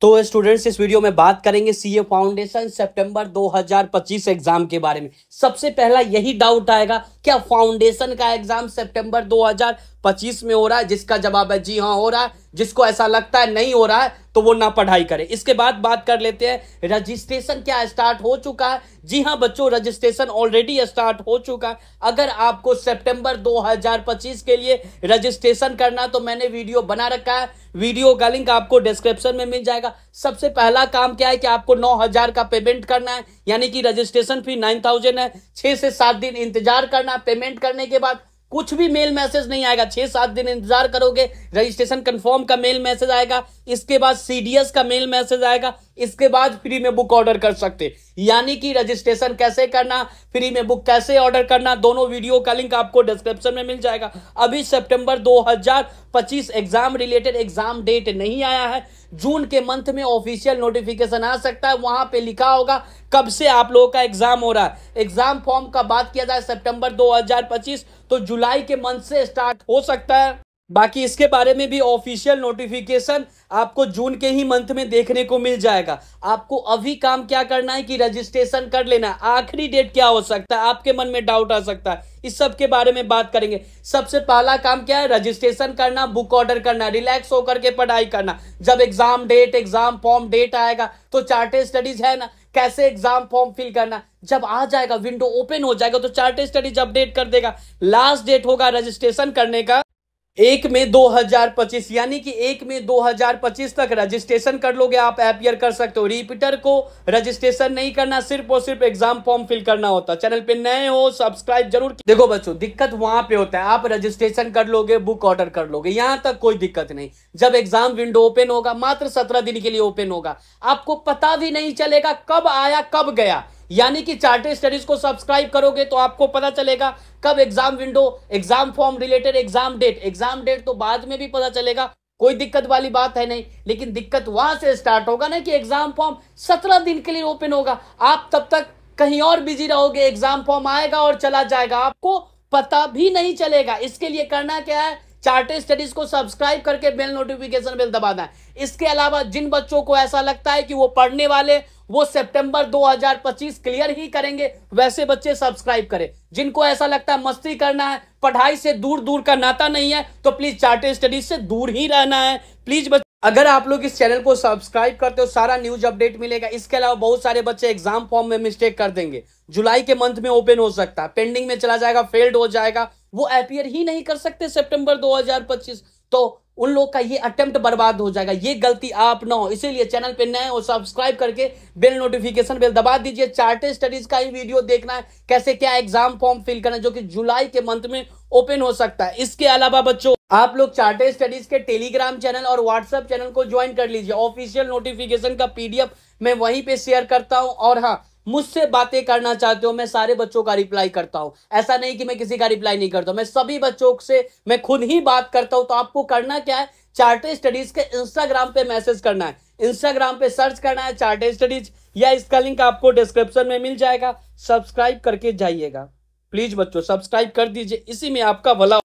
तो स्टूडेंट्स इस वीडियो में बात करेंगे सीए फाउंडेशन सितंबर 2025 एग्जाम के बारे में सबसे पहला यही डाउट आएगा क्या फाउंडेशन का एग्जाम सितंबर पच्चीस में हो रहा है जिसका जवाब है जी हाँ हो रहा है जिसको ऐसा लगता है नहीं हो रहा है तो वो ना पढ़ाई करे इसके बाद बात कर लेते हैं रजिस्ट्रेशन क्या स्टार्ट हो चुका है जी हाँ बच्चों रजिस्ट्रेशन ऑलरेडी स्टार्ट हो चुका है अगर आपको सितंबर 2025 के लिए रजिस्ट्रेशन करना तो मैंने वीडियो बना रखा है वीडियो का लिंक आपको डिस्क्रिप्शन में मिल जाएगा सबसे पहला काम क्या है कि आपको नौ हजार का पेमेंट करना है यानी कि रजिस्ट्रेशन फी नाइन थाउजेंड है छह से सात दिन इंतजार करना है पेमेंट करने के बाद कुछ भी मेल मैसेज नहीं आएगा छह सात दिन इंतजार करोगे रजिस्ट्रेशन कंफर्म का मेल मैसेज आएगा इसके बाद सीडीएस का मेल मैसेज आएगा इसके बाद फ्री में बुक ऑर्डर कर सकते यानी कि रजिस्ट्रेशन कैसे करना फ्री में बुक कैसे ऑर्डर करना दोनों वीडियो का लिंक आपको डिस्क्रिप्शन में मिल जाएगा अभी सितंबर 2025 एग्जाम रिलेटेड एग्जाम डेट नहीं आया है जून के मंथ में ऑफिशियल नोटिफिकेशन आ सकता है वहां पे लिखा होगा कब से आप लोगों का एग्जाम हो रहा है एग्जाम फॉर्म का बात किया जाए सितंबर 2025 तो जुलाई के मंथ से स्टार्ट हो सकता है बाकी इसके बारे में भी ऑफिशियल नोटिफिकेशन आपको जून के ही मंथ में देखने को मिल जाएगा आपको अभी काम क्या करना है कि रजिस्ट्रेशन कर लेना आखिरी डेट क्या हो सकता है आपके मन में डाउट आ सकता है इस सब के बारे में बात करेंगे सबसे पहला काम क्या है रजिस्ट्रेशन करना बुक ऑर्डर करना रिलैक्स होकर के पढ़ाई करना जब exam date exam form date आएगा तो चार्टेड स्टडीज है ना कैसे एग्जाम फॉर्म फिल करना जब आ जाएगा विंडो ओपन हो जाएगा तो चार्टेड स्टडीज अपडेट कर देगा लास्ट डेट होगा रजिस्ट्रेशन करने का एक हजार 2025 यानी कि एक हजार 2025 तक रजिस्ट्रेशन कर लोगे आप एपियर कर सकते हो रिपीटर को रजिस्ट्रेशन नहीं करना सिर्फ और सिर्फ एग्जाम फॉर्म फिल करना होता है चैनल पे नए हो सब्सक्राइब जरूर देखो बच्चों दिक्कत वहां पे होता है आप रजिस्ट्रेशन कर लोगे बुक ऑर्डर कर लोगे यहां तक कोई दिक्कत नहीं जब एग्जाम विंडो ओपन होगा मात्र सत्रह दिन के लिए ओपन होगा आपको पता भी नहीं चलेगा कब आया कब गया यानी कि चार्टेड स्टडीज को सब्सक्राइब करोगे तो आपको पता चलेगा कब exam window exam form related exam date exam date तो बाद में भी पता चलेगा कोई दिक्कत वाली बात है नहीं लेकिन दिक्कत वहां से स्टार्ट होगा ना कि एग्जाम फॉर्म सत्रह दिन के लिए ओपन होगा आप तब तक कहीं और बिजी रहोगे एग्जाम फॉर्म आएगा और चला जाएगा आपको पता भी नहीं चलेगा इसके लिए करना क्या है चार्टे स्टडीज को सब्सक्राइब करके बेल नोटिफिकेशन बेल दबाना है इसके अलावा जिन बच्चों को ऐसा लगता है कि वो पढ़ने वाले वो सितंबर 2025 क्लियर ही करेंगे वैसे बच्चे सब्सक्राइब करें जिनको ऐसा लगता है मस्ती करना है पढ़ाई से दूर दूर का नाता नहीं है तो प्लीज चार्टे स्टडीज से दूर ही रहना है प्लीज अगर आप लोग इस चैनल को सब्सक्राइब करते हो सारा न्यूज अपडेट मिलेगा इसके अलावा बहुत सारे बच्चे एग्जाम फॉर्म में मिस्टेक कर देंगे जुलाई के मंथ में ओपन हो सकता है पेंडिंग में चला जाएगा फेल्ड हो जाएगा वो अपियर ही नहीं कर सकते सितंबर 2025 तो उन लोग का ये अटेम्प्ट बर्बाद हो जाएगा ये गलती आप ना हो इसीलिए चैनल पे नए हो सब्सक्राइब करके बेल नोटिफिकेशन बेल दबा दीजिए चार्टेड स्टडीज का ही वीडियो देखना है कैसे क्या एग्जाम फॉर्म फिल करना है जो कि जुलाई के मंथ में ओपन हो सकता है इसके अलावा बच्चों आप लोग चार्टेड स्टडीज के टेलीग्राम चैनल और व्हाट्सएप चैनल को ज्वाइन कर लीजिए ऑफिशियल नोटिफिकेशन का पीडीएफ मैं वहीं पर शेयर करता हूँ और हाँ मुझसे बातें करना चाहते हो मैं सारे बच्चों का रिप्लाई करता हूं ऐसा नहीं कि मैं किसी का रिप्लाई नहीं करता मैं सभी बच्चों से मैं खुद ही बात करता हूं तो आपको करना क्या है चार्टर स्टडीज के इंस्टाग्राम पे मैसेज करना है इंस्टाग्राम पे सर्च करना है चार्टर स्टडीज या इसका लिंक आपको डिस्क्रिप्शन में मिल जाएगा सब्सक्राइब करके जाइएगा प्लीज बच्चों सब्सक्राइब कर दीजिए इसी में आपका भला